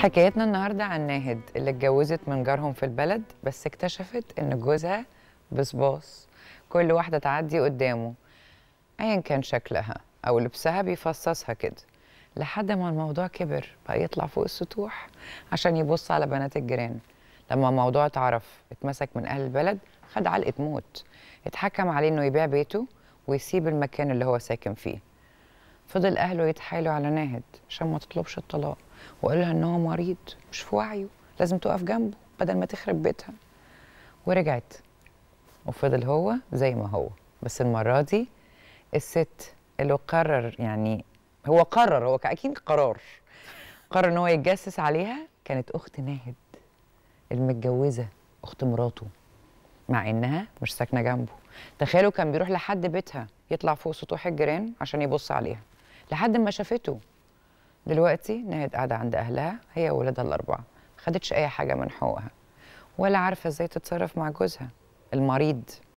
حكايتنا النهارده عن ناهد اللي اتجوزت من جارهم في البلد بس اكتشفت ان جوزها بصباص كل واحده تعدي قدامه ايا كان شكلها او لبسها بيفصصها كده لحد ما الموضوع كبر بقى يطلع فوق السطوح عشان يبص على بنات الجيران لما الموضوع اتعرف اتمسك من اهل البلد خد علقه موت اتحكم عليه انه يبيع بيته ويسيب المكان اللي هو ساكن فيه فضل اهله يتحايلوا على ناهد عشان ما تطلبش الطلاق وقال لها ان هو مريض مش في وعيه لازم تقف جنبه بدل ما تخرب بيتها ورجعت وفضل هو زي ما هو بس المره دي الست اللي قرر يعني هو قرر هو اكيد قرار قرر ان هو يتجسس عليها كانت اخت ناهد المتجوزه اخت مراته مع انها مش ساكنه جنبه تخيلوا كان بيروح لحد بيتها يطلع فوق سطوح الجيران عشان يبص عليها لحد ما شافته دلوقتي نهاد قاعده عند اهلها هي وولادها الاربعه ما خدتش اي حاجه من حقوقها ولا عارفه ازاي تتصرف مع جوزها المريض